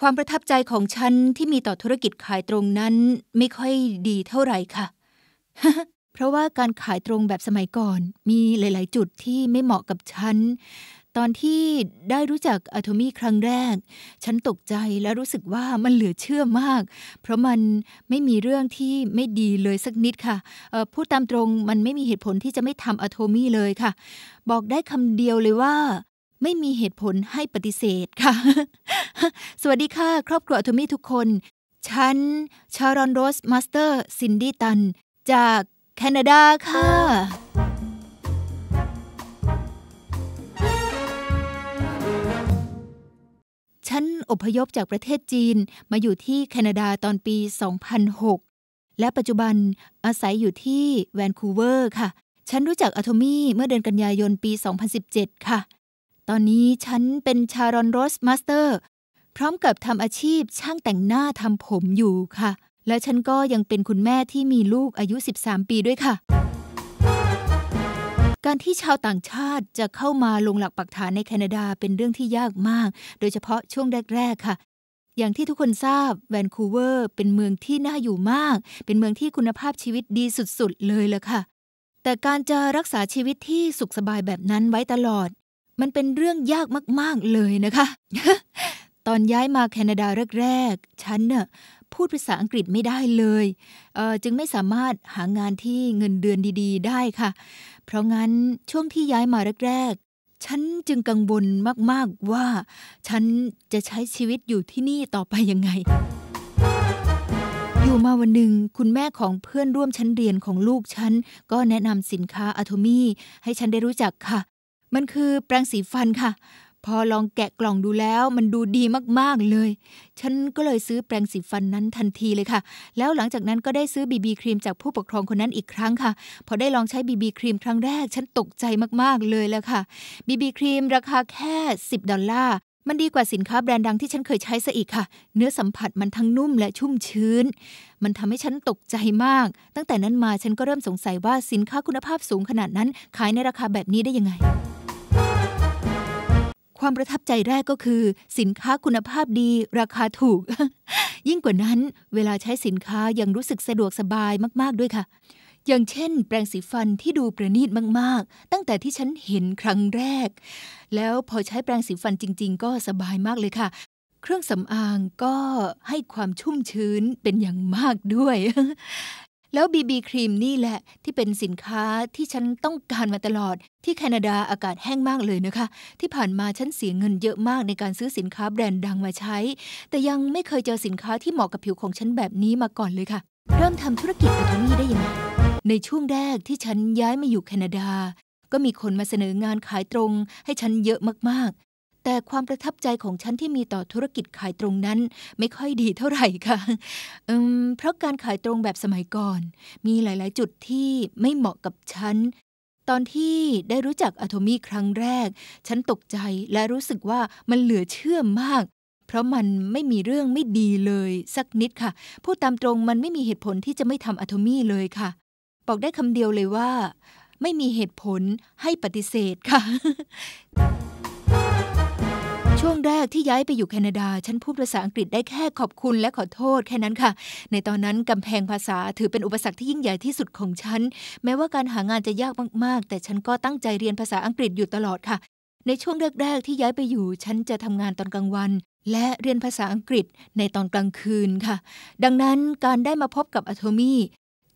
ความประทับใจของฉัน ที่มีต่อธุรกิจขายตรงนั้นไม่ค่อยดีเท่าไหร่ค่ะ เพราะว่าการขายตรงแบบสมัยก่อน มีหลายๆ จุดที่ไม่เหมาะกับฉัน ตอนที่ได้รู้จักอะโทมี่ครั้งแรกฉันตกใจและรู้สึกว่ามันเหลือเชื่อมาก เพราะมันไม่มีเรื่องที่ไม่ดีเลยสักนิดค่ะ พูดตามตรงมันไม่มีเหตุผลที่จะไม่ทำอะโทมี่เลยค่ะ บอกได้คำเดียวเลยว่าไม่มีเหตุผลให้ปฏิเสธค่ะ สวัสดีค่ะ ครอบครัวอโมี่ทุกคน ฉัน ชารอนโรสมาสเตอร์ ซินดี้ตัน จาก แคนาดาค่ะ ฉันอพยพจากประเทศจีน มาอยู่ที่แคนาดาตอนปี 2006 และปัจจุบันอาศัยอยู่ที่แวนคูเวอร์ ค่ะ ฉันรู้จักอโทมี่เมื่อเดือนกันยายนปี 2017 ค่ะตอนนี้ฉันเป็นชารอนโรสมาสเตอร์ พร้อมกับทำอาชีพช่างแต่งหน้าทำผมอยู่ค่ะ และฉันก็ยังเป็นคุณแม่ที่มีลูกอายุ 13 ปีด้วยค่ะ การที่ชาวต่างชาติจะเข้ามาลงหลักปักฐานในแคนาดาเป็นเรื่องที่ยากมาก โดยเฉพาะช่วงแรกๆค่ะ อย่างที่ทุกคนทราบแวนคูเวอร์เป็นเมืองที่น่าอยู่มาก เป็นเมืองที่คุณภาพชีวิตดีสุดๆเลยล่ะค่ะ แต่การจะรักษาชีวิตที่สุขสบายแบบนั้นไว้ตลอดมันเป็นเรื่องยากมากๆเลยนะคะ ตอนย้ายมาแคนาดาแรกๆฉันเน่ะพูดภาษาอังกฤษไม่ได้เลยเจึงไม่สามารถหางานที่เงินเดือนดีๆได้ค่ะ เพราะงั้นช่วงที่ย้ายมาแรก ๆ ฉันจึงกังวลมากๆว่า ฉันจะใช้ชีวิตอยู่ที่นี่ต่อไปยังไง อยู่มาวันหนึ่งคุณแม่ของเพื่อนร่วมชั้นเรียนของลูกฉันก็แนะนำสินค้าอะโทมี่ให้ฉันได้รู้จักค่ะมันคือแปรงสีฟันค่ะ พอลองแกะกล่องดูแล้ว มันดูดีมากๆเลย ฉันก็เลยซื้อแปรงสีฟันนั้นทันทีเลยค่ะ แล้วหลังจากนั้นก็ได้ซื้อบีบีครีมจากผู้ปกครองคนนั้นอีกครั้งค่ะ พอได้ลองใช้บีบีครีมครั้งแรก ฉันตกใจมากๆเลยแล้วค่ะ บีบีครีมราคาแค่10ดอลลาร์ มันดีกว่าสินค้าแบรนด์ดังที่ฉันเคยใช้ซะอีกค่ะ เนื้อสัมผัสมันทั้งนุ่ม และชุ่มชื้น มันทำให้ฉันตกใจมาก ตั้งแต่นั้นมาฉันก็เริ่มสงสัยว่าสินค้าคุณภาพสูงขนาดนั้นขายในราคาแบบนี้ได้ยังไงความประทับใจแรกก็คือสินค้าคุณภาพดีราคาถูกยิ่งกว่านั้น เวลาใช้สินค้ายังรู้สึกสะดวกสบายมาก ๆด้วยค่ะ อย่างเช่นแปรงสีฟันที่ดูประณีตมาก ๆ ตั้งแต่ที่ฉันเห็นครั้งแรก แล้วพอใช้แปรงสีฟันจริงๆ ก็สบายมากเลยค่ะ เครื่องสำอางก็ให้ความชุ่มชื้นเป็นอย่างมากด้วยแล้วบีบีครีมนี่แหละที่เป็นสินค้าที่ฉันต้องการมาตลอด ที่แคนาดาอากาศแห้งมากเลยนะคะ ที่ผ่านมาฉันเสียเงินเยอะมากในการซื้อสินค้าแบรนด์ดังมาใช้ แต่ยังไม่เคยเจอสินค้าที่เหมาะกับผิวของฉันแบบนี้มาก่อนเลยค่ะ เริ่มทำธุรกิจกับทนีได้ยังไงในช่วงแรกที่ฉันย้ายมาอยู่แคนาดา ก็มีคนมาเสนองานขายตรงให้ฉันเยอะมากแต่ความประทับใจของฉันที่มีต่อธุรกิจขายตรงนั้นไม่ค่อยดีเท่าไหร่ค่ะเพราะการขายตรงแบบสมัยก่อน มีหลายๆ จุดที่ไม่เหมาะกับฉัน ตอนที่ได้รู้จักอะโทมี่ครั้งแรก ฉันตกใจและรู้สึกว่ามันเหลือเชื่อมาก เพราะมันไม่มีเรื่องไม่ดีเลย สักนิดค่ะพูดตามตรงมันไม่มีเหตุผลที่จะไม่ทำอะโทมี่เลยค่ะ บอกได้คำเดียวเลยว่า ไม่มีเหตุผลให้ปฏิเสธค่ะช่วงแรกที่ย้ายไปอยู่แคนาดาฉันพูดภาษาอังกฤษได้แค่ขอบคุณและขอโทษแค่นั้นค่ะ ในตอนนั้น กำแพงภาษาถือเป็นอุปสรรคที่ยิ่งใหญ่ที่สุดของฉันแม้ว่าการหางานจะยากมาก ๆ แต่ฉันก็ตั้งใจเรียนภาษาอังกฤษอยู่ตลอดค่ะ ในช่วงแรก ๆ ที่ย้ายไปอยู่ฉันจะทำงานตอนกลางวัน และเรียนภาษาอังกฤษในตอนกลางคืนค่ะ ดังนั้นการได้มาพบกับอโทมี่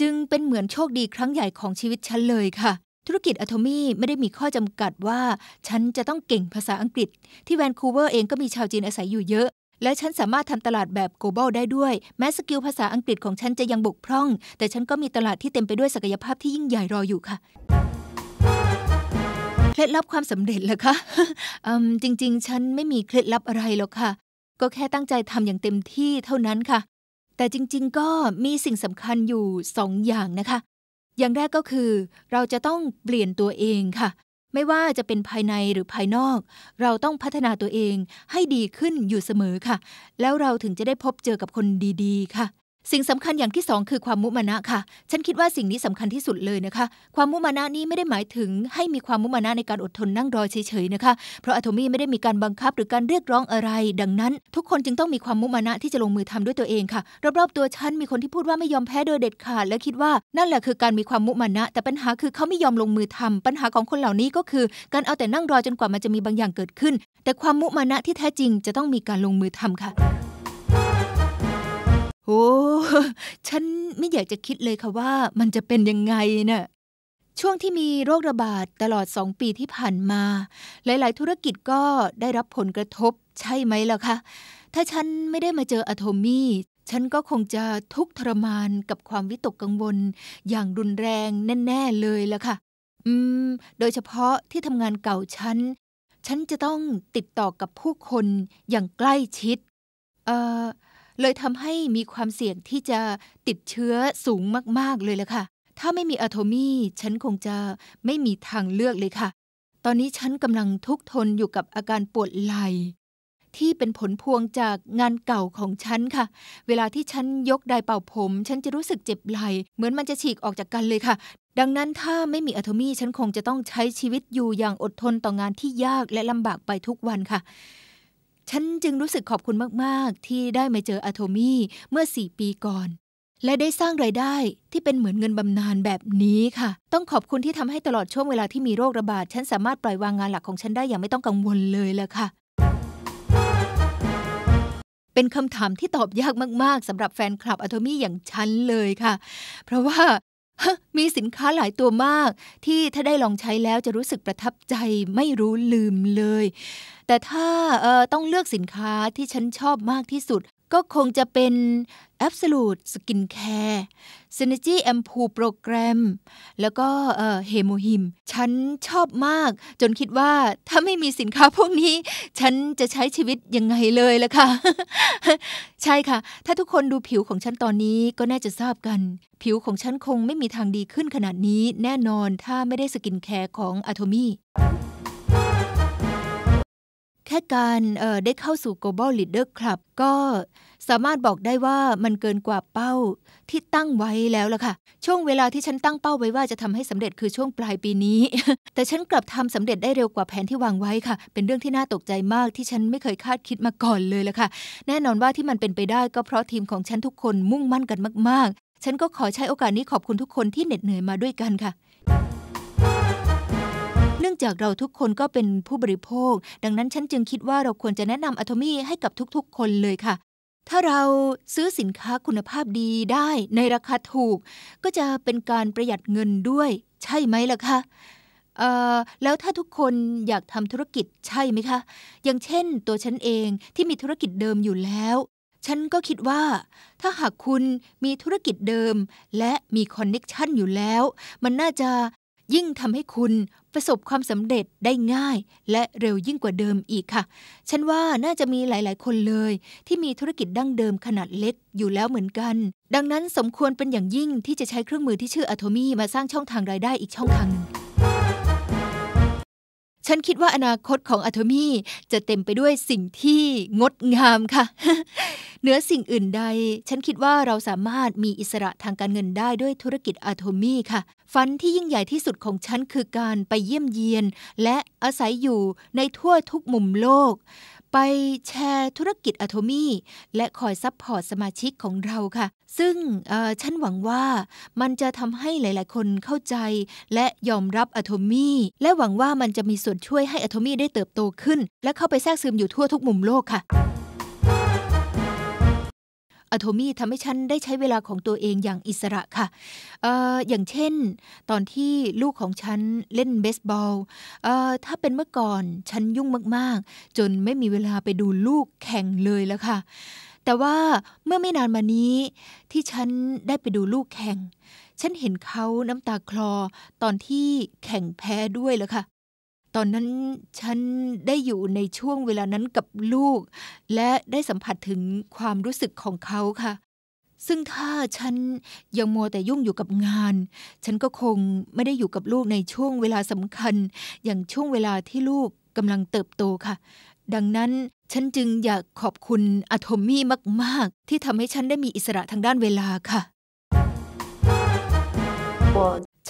จึงเป็นเหมือนโชคดีครั้งใหญ่ของชีวิตฉันเลยค่ะธุรกิจอะโทมี่ไม่ได้มีข้อจำกัดว่าฉันจะต้องเก่งภาษาอังกฤษ ที่แวนคูเวอร์เองก็มีชาวจีนอาศัยอยู่เยอะ และฉันสามารถทำตลาดแบบ global ได้ด้วย แม้สกิลภาษาอังกฤษของฉันจะยังบกพร่อง แต่ฉันก็มีตลาดที่เต็มไปด้วยศักยภาพที่ยิ่งใหญ่รออยู่ค่ะ เคล็ดลับความสำเร็จเหรอคะจริงๆ ฉันไม่มีเคล็ดลับอะไรหรอกค่ะ ก็แค่ตั้งใจทำอย่างเต็มที่เท่านั้นค่ะ แต่จริง ๆก็มีสิ่งสำคัญอยู่สองอย่างนะคะอย่างแรกก็คือ เราจะต้องเปลี่ยนตัวเองค่ะ ไม่ว่าจะเป็นภายในหรือภายนอก เราต้องพัฒนาตัวเองให้ดีขึ้นอยู่เสมอค่ะ แล้วเราถึงจะได้พบเจอกับคนดีๆ ค่ะสิ่งสำคัญอย่างที่สองคือความมุมานะค่ะ ฉันคิดว่าสิ่งนี้สำคัญที่สุดเลยนะคะ ความมุมานะนี้ไม่ได้หมายถึงให้มีความมุมานะในการอดทนนั่งรอเฉยๆนะคะ เพราะอะโทมี่ไม่ได้มีการบังคับหรือการเรียกร้องอะไร ดังนั้น ทุกคนจึงต้องมีความมุมานะที่จะลงมือทำด้วยตัวเองค่ะ รอบ ๆ ตัวฉัน มีคนที่พูดว่าไม่ยอมแพ้โดยเด็ดขาดและคิดว่านั่นแหละคือการมีความมุมานะ แต่ปัญหาคือเขาไม่ยอมลงมือทำ ปัญหาของคนเหล่านี้ก็คือการเอาแต่นั่งรอจนกว่ามันจะมีบางอย่างเกิดขึ้น แต่ความมุมานะที่แท้จริงจะต้องมีการลงมือทำค่ะโอ้ ฉันไม่อยากจะคิดเลยค่ะว่ามันจะเป็นยังไงนะ่ะ ช่วงที่มีโรคระบาดตลอดสองปีที่ผ่านมา หลายๆ ธุรกิจก็ได้รับผลกระทบใช่ไหมล่ะคะ ถ้าฉันไม่ได้มาเจออะโทมี่ ฉันก็คงจะทุกข์ทรมานกับความวิตกกังวล อย่างรุนแรงแน่ ๆ เลยล่ะค่ะ อืม โดยเฉพาะที่ทำงานเก่าฉัน ฉันจะต้องติดต่อกับผู้คนอย่างใกล้ชิด เอ่อเลยทำให้มีความเสี่ยงที่จะติดเชื้อสูงมาก ๆเลยละค่ะ ถ้าไม่มีอะโทมี่ฉันคงจะไม่มีทางเลือกเลยค่ะ ตอนนี้ฉันกำลังทุกทนอยู่กับอาการปวดไหล่ ที่เป็นผลพวงจากงานเก่าของฉันค่ะ เวลาที่ฉันยกไดเป่าผม ฉันจะรู้สึกเจ็บไหล่ เหมือนมันจะฉีกออกจากกันเลยค่ะ ดังนั้นถ้าไม่มีอะโทมี่ฉันคงจะต้องใช้ชีวิตอยู่อย่างอดทนต่องานที่ยากและลำบากไปทุกวันค่ะฉันจึงรู้สึกขอบคุณมาก ๆ ที่ได้มาเจออะโทมี่เมื่อ 4 ปีก่อน และได้สร้างไรายได้ที่เป็นเหมือนเงินบำนาญแบบนี้ค่ะ ต้องขอบคุณที่ทำให้ตลอดช่วงเวลาที่มีโรคระบาด ฉันสามารถปล่อยวางงานหลักของฉันได้อย่างไม่ต้องกังวลเลยละค่ะ เป็นคำถามที่ตอบยากมากๆสำหรับแฟนคลับอะโทมี่อย่างฉันเลยค่ะ เพราะว่ามีสินค้าหลายตัวมาก ที่ถ้าได้ลองใช้แล้วจะรู้สึกประทับใจไม่รู้ลืมเลย แต่ถ้าต้องเลือกสินค้าที่ฉันชอบมากที่สุดก็คงจะเป็น Absolute Skin Care Synergy a m p o o Program แล้วก็เฮโมฮิมฉันชอบมาก จนคิดว่าถ้าไม่มีสินค้าพวกนี้ ฉันจะใช้ชีวิตยังไงเลยล่ะค่ะใช่ค่ะ ถ้าทุกคนดูผิวของฉันตอนนี้ก็น่าจะทราบกัน ผิวของฉันคงไม่มีทางดีขึ้นขนาดนี้ แน่นอนถ้าไม่ได้สกินแคร์ของอะโทมี่แค่การได้เข้าสู่ Global Leader Club ก็สามารถบอกได้ว่ามันเกินกว่าเป้าที่ตั้งไว้แล้วล่ะค่ะช่วงเวลาที่ฉันตั้งเป้าไว้ว่าจะทำให้สำเร็จคือช่วงปลายปีนี้ แต่ฉันกลับทำสำเร็จได้เร็วกว่าแผนที่วางไว้ค่ะ เป็นเรื่องที่น่าตกใจมากที่ฉันไม่เคยคาดคิดมาก่อนเลยล่ะค่ะ แน่นอนว่าที่มันเป็นไปได้ ก็เพราะทีมของฉันทุกคนมุ่งมั่นกันมาก ๆ ฉันก็ขอใช้โอกาสนี้ขอบคุณทุกคนที่เหน็ดเหนื่อยมาด้วยกันค่ะเนื่องจากเราทุกคนก็เป็นผู้บริโภค ดังนั้นฉันจึงคิดว่าเราควรจะแนะนำอะโอมี่ให้กับทุกๆ คนเลยค่ะ ถ้าเราซื้อสินค้าคุณภาพดีได้ในราคาถูก ก็จะเป็นการประหยัดเงินด้วยใช่ไหมล่ะคะแล้วถ้าทุกคนอยากทำธุรกิจใช่ไหมคะ อย่างเช่น ตัวฉันเองที่มีธุรกิจเดิมอยู่แล้ว ฉันก็คิดว่า ถ้าหากคุณมีธุรกิจเดิมและมีคอนเน็ชันอยู่แล้ว มันน่าจะยิ่งทำให้คุณประสบความสำเร็จได้ง่าย และเร็วยิ่งกว่าเดิมอีกค่ะ ฉันว่าน่าจะมีหลายๆ คนเลย ที่มีธุรกิจดั้งเดิมขนาดเล็กอยู่แล้วเหมือนกัน ดังนั้นสมควรเป็นอย่างยิ่งที่จะใช้เครื่องมือที่ชื่ออะโทมี่มาสร้างช่องทางรายได้อีกช่องทางหนึ่งฉันคิดว่าอนาคตของอะทมี่จะเต็มไปด้วยสิ่งที่งดงามค่ะเหนือสิ่งอื่นใด ฉันคิดว่าเราสามารถมีอิสระทางการเงินได้ด้วยธุรกิจอะโทมี่ค่ะฝันที่ยิ่งใหญ่ที่สุดของฉันคือการไปเยี่ยมเยียน และอาศัยอยู่ในทั่วทุกมุมโลกไปแชร์ธุรกิจอะโทมี่และคอยซัพพอร์ตสมาชิกของเราค่ะ ซึ่งฉันหวังว่ามันจะทำให้หลายๆ คนเข้าใจ และยอมรับอะโทมี่และหวังว่ามันจะมีส่วนช่วยให้อะโทมี่ได้เติบโตขึ้น และเข้าไปแทรกซึมอยู่ทั่วทุกมุมโลกค่ะอะโทมี่ทำให้ฉันได้ใช้เวลาของตัวเองอย่างอิสระค่ะออย่างเช่นตอนที่ลูกของฉันเล่นเบสบอล ถ้าเป็นเมื่อก่อน ฉันยุ่งมากๆ จนไม่มีเวลาไปดูลูกแข่งเลยแล้วค่ะ แต่ว่าเมื่อไม่นานมานี้ที่ฉันได้ไปดูลูกแข่งฉันเห็นเขาน้ำตาคลอตอนที่แข่งแพ้ด้วยแล้วค่ะตอนนั้นฉันได้อยู่ในช่วงเวลานั้นกับลูก และได้สัมผัสถึงความรู้สึกของเขาค่ะ ซึ่งถ้าฉันยังมัวแต่ยุ่งอยู่กับงาน ฉันก็คงไม่ได้อยู่กับลูกในช่วงเวลาสำคัญ อย่างช่วงเวลาที่ลูกกำลังเติบโตค่ะ ดังนั้นฉันจึงอยากขอบคุณอะโทมี่มาก ๆ ที่ทำให้ฉันได้มีอิสระทางด้านเวลาค่ะ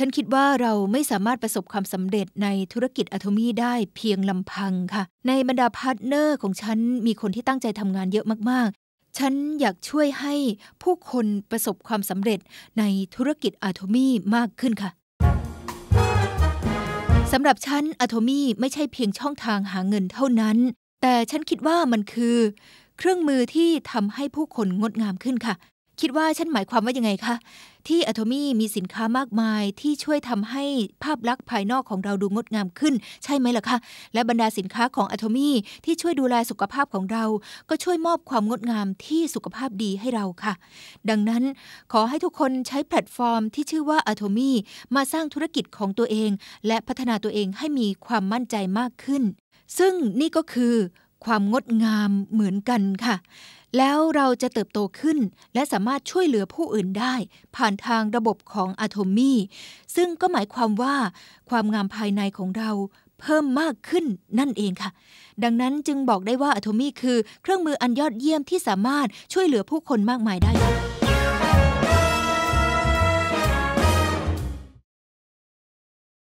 ฉันคิดว่าเราไม่สามารถประสบความสำเร็จในธุรกิจอะโทมี่ได้เพียงลำพังค่ะ ในบรรดาพาร์ทเนอร์ของฉันมีคนที่ตั้งใจทำงานเยอะมาก ๆ ฉันอยากช่วยให้ผู้คนประสบความสำเร็จในธุรกิจอะโทมี่มากขึ้นค่ะสำหรับฉันอะโทมี่ไม่ใช่เพียงช่องทางหาเงินเท่านั้น แต่ฉันคิดว่ามันคือ เครื่องมือที่ทำให้ผู้คนงดงามขึ้นค่ะคิดว่าฉันหมายความว่ายังไงคะที่อ t o m y มีสินค้ามากมายที่ช่วยทำให้ภาพลักษณ์ภายนอกของเราดูงดงามขึ้นใช่ไหมล่ะคะและบรรดาสินค้าของอ t มี่ที่ช่วยดูแลสุขภาพของเรา ก็ช่วยมอบความงดงามที่สุขภาพดีให้เราค่ะ ดังนั้น ขอให้ทุกคนใช้แพลตฟอร์ม ที่ชื่อว่าอ t มี่มาสร้างธุรกิจของตัวเอง และพัฒนาตัวเองให้มีความมั่นใจมากขึ้น ซึ่งนี่ก็คือความงดงามเหมือนกันค่ะ แล้วเราจะเติบโตขึ้นและสามารถช่วยเหลือผู้อื่นได้ ผ่านทางระบบของอะโทมีซึ่งก็หมายความว่าความงามภายในของเราเพิ่มมากขึ้นนั่นเองค่ะดังนั้นจึงบอกได้ว่าอะโทมีคือเครื่องมืออันยอดเยี่ยมที่สามารถช่วยเหลือผู้คนมากมายได้